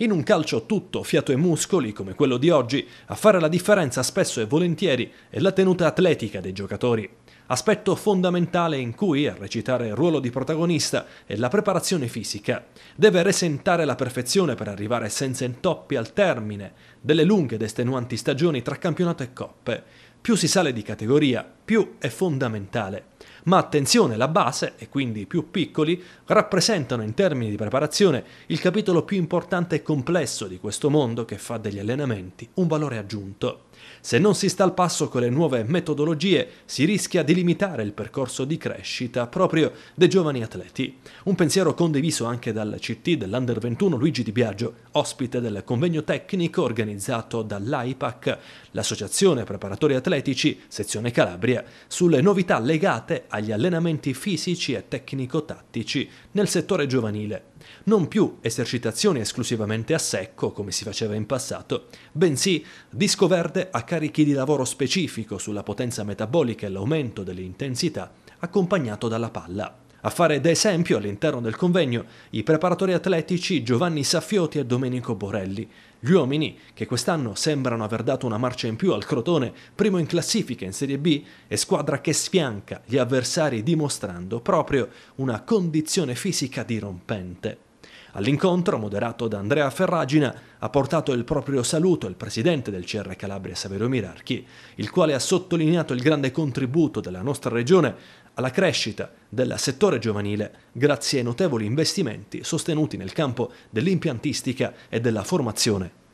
In un calcio tutto fiato e muscoli come quello di oggi, a fare la differenza spesso e volentieri è la tenuta atletica dei giocatori. Aspetto fondamentale in cui, a recitare il ruolo di protagonista, è la preparazione fisica. Deve resentare la perfezione per arrivare senza intoppi al termine delle lunghe ed estenuanti stagioni tra campionato e coppe. Più si sale di categoria, più è fondamentale ma attenzione, la base, e quindi i più piccoli, rappresentano in termini di preparazione il capitolo più importante e complesso di questo mondo che fa degli allenamenti un valore aggiunto. Se non si sta al passo con le nuove metodologie, si rischia di limitare il percorso di crescita proprio dei giovani atleti. Un pensiero condiviso anche dal CT dell'Under 21 Luigi Di Biagio, ospite del convegno tecnico organizzato dall'AIPAC, l'Associazione Preparatori Atletici, sezione Calabria, sulle novità legate agli allenamenti fisici e tecnico-tattici nel settore giovanile non più esercitazioni esclusivamente a secco, come si faceva in passato, bensì disco verde a carichi di lavoro specifico sulla potenza metabolica e l'aumento dell'intensità accompagnato dalla palla. A fare da esempio all'interno del convegno i preparatori atletici Giovanni Saffioti e Domenico Borelli, gli uomini che quest'anno sembrano aver dato una marcia in più al Crotone, primo in classifica in Serie B e squadra che sfianca gli avversari dimostrando proprio una condizione fisica dirompente. All'incontro, moderato da Andrea Ferragina, ha portato il proprio saluto il presidente del CR Calabria Saverio Mirarchi, il quale ha sottolineato il grande contributo della nostra regione alla crescita del settore giovanile grazie ai notevoli investimenti sostenuti nel campo dell'impiantistica e della formazione